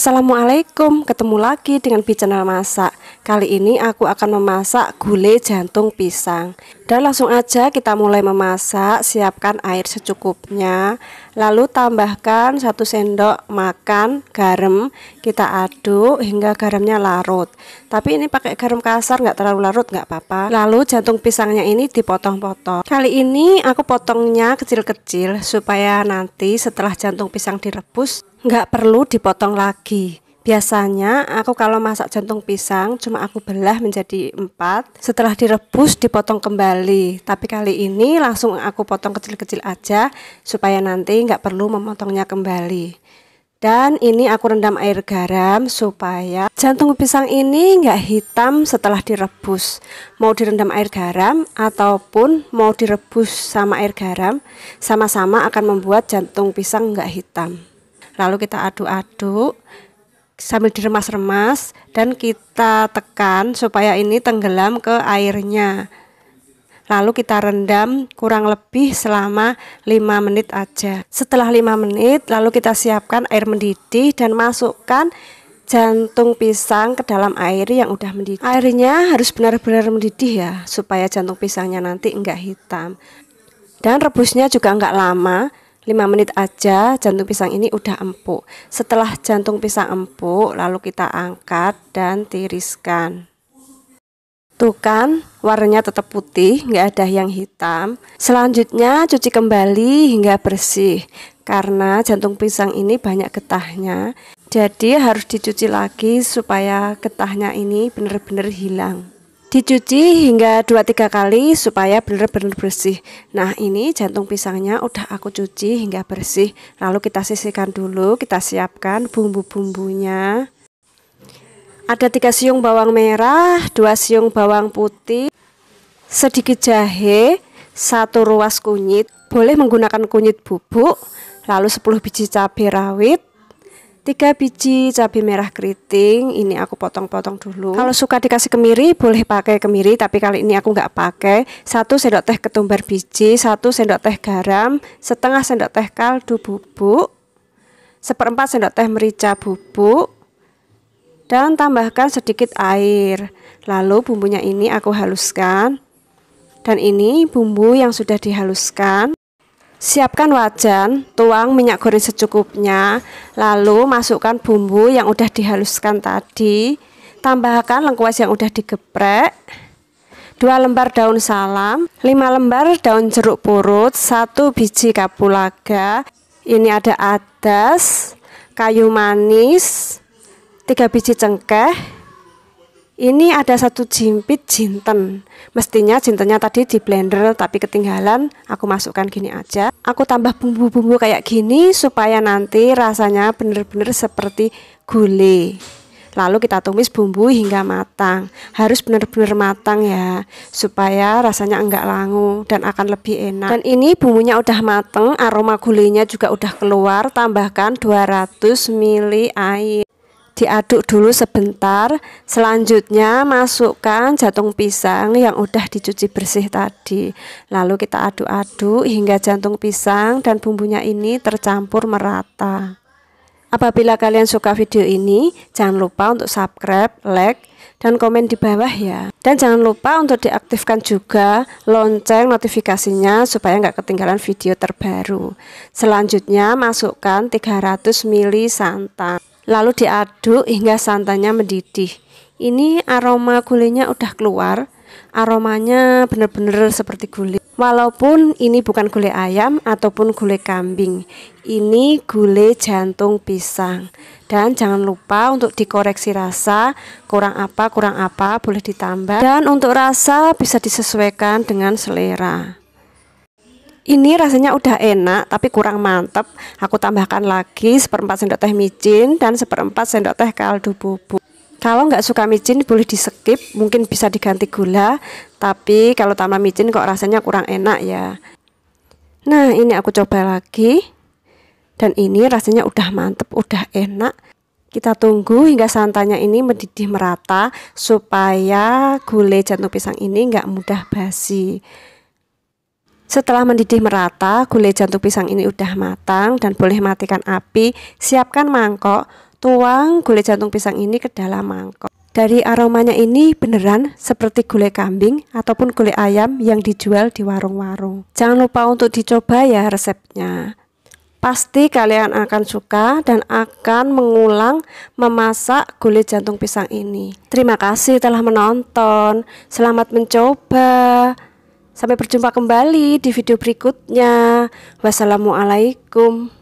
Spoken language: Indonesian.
Assalamualaikum, ketemu lagi dengan Bicara Masak Kali ini aku akan memasak gulai jantung pisang Dan langsung aja kita mulai memasak Siapkan air secukupnya Lalu tambahkan 1 sendok makan garam Kita aduk hingga garamnya larut Tapi ini pakai garam kasar nggak terlalu larut nggak apa-apa Lalu jantung pisangnya ini dipotong-potong Kali ini aku potongnya kecil-kecil Supaya nanti setelah jantung pisang direbus nggak perlu dipotong lagi. Biasanya aku kalau masak jantung pisang cuma aku belah menjadi empat. Setelah direbus dipotong kembali. Tapi kali ini langsung aku potong kecil-kecil aja supaya nanti nggak perlu memotongnya kembali. Dan ini aku rendam air garam supaya jantung pisang ini nggak hitam setelah direbus. Mau direndam air garam ataupun mau direbus sama air garam, sama-sama akan membuat jantung pisang nggak hitam lalu kita aduk-aduk sambil diremas-remas dan kita tekan supaya ini tenggelam ke airnya lalu kita rendam kurang lebih selama 5 menit aja setelah 5 menit lalu kita siapkan air mendidih dan masukkan jantung pisang ke dalam air yang udah mendidih airnya harus benar-benar mendidih ya supaya jantung pisangnya nanti enggak hitam dan rebusnya juga enggak lama 5 menit aja jantung pisang ini udah empuk. Setelah jantung pisang empuk, lalu kita angkat dan tiriskan. Tuh kan, warnanya tetap putih, nggak ada yang hitam. Selanjutnya cuci kembali hingga bersih. Karena jantung pisang ini banyak getahnya, jadi harus dicuci lagi supaya getahnya ini benar-benar hilang dicuci hingga 2-3 kali supaya benar-benar bersih nah ini jantung pisangnya udah aku cuci hingga bersih lalu kita sisihkan dulu kita siapkan bumbu-bumbunya ada 3 siung bawang merah 2 siung bawang putih sedikit jahe satu ruas kunyit boleh menggunakan kunyit bubuk lalu 10 biji cabai rawit Tiga biji cabai merah keriting ini aku potong-potong dulu kalau suka dikasih kemiri boleh pakai kemiri tapi kali ini aku nggak pakai Satu sendok teh ketumbar biji satu sendok teh garam setengah sendok teh kaldu bubuk seperempat sendok teh merica bubuk dan tambahkan sedikit air lalu bumbunya ini aku haluskan dan ini bumbu yang sudah dihaluskan Siapkan wajan, tuang minyak goreng secukupnya, lalu masukkan bumbu yang udah dihaluskan tadi, tambahkan lengkuas yang udah digeprek, 2 lembar daun salam, 5 lembar daun jeruk purut, 1 biji kapulaga, ini ada adas, kayu manis, 3 biji cengkeh, ini ada satu jimpit jinten mestinya jintennya tadi di blender tapi ketinggalan aku masukkan gini aja aku tambah bumbu-bumbu kayak gini supaya nanti rasanya benar-benar seperti gulai lalu kita tumis bumbu hingga matang harus benar-benar matang ya supaya rasanya enggak langu dan akan lebih enak dan ini bumbunya udah mateng aroma gulainya juga udah keluar tambahkan 200 ml air diaduk dulu sebentar. Selanjutnya masukkan jantung pisang yang udah dicuci bersih tadi. Lalu kita aduk-aduk hingga jantung pisang dan bumbunya ini tercampur merata. Apabila kalian suka video ini, jangan lupa untuk subscribe, like, dan komen di bawah ya. Dan jangan lupa untuk diaktifkan juga lonceng notifikasinya supaya nggak ketinggalan video terbaru. Selanjutnya masukkan 300 ml santan lalu diaduk hingga santannya mendidih. Ini aroma gulenya udah keluar, aromanya benar-benar seperti gulai. Walaupun ini bukan gulai ayam ataupun gulai kambing, ini gulai jantung pisang. Dan jangan lupa untuk dikoreksi rasa, kurang apa kurang apa boleh ditambah. Dan untuk rasa bisa disesuaikan dengan selera ini rasanya udah enak tapi kurang mantep aku tambahkan lagi seperempat sendok teh micin dan seperempat sendok teh kaldu bubuk kalau nggak suka micin boleh di skip mungkin bisa diganti gula tapi kalau tambah micin kok rasanya kurang enak ya nah ini aku coba lagi dan ini rasanya udah mantep udah enak kita tunggu hingga santannya ini mendidih merata supaya gulai jantung pisang ini nggak mudah basi setelah mendidih merata, gulai jantung pisang ini udah matang dan boleh matikan api. Siapkan mangkok, tuang gulai jantung pisang ini ke dalam mangkok. Dari aromanya ini beneran seperti gulai kambing ataupun gulai ayam yang dijual di warung-warung. Jangan lupa untuk dicoba ya resepnya. Pasti kalian akan suka dan akan mengulang memasak gulai jantung pisang ini. Terima kasih telah menonton. Selamat mencoba. Sampai berjumpa kembali di video berikutnya. Wassalamualaikum.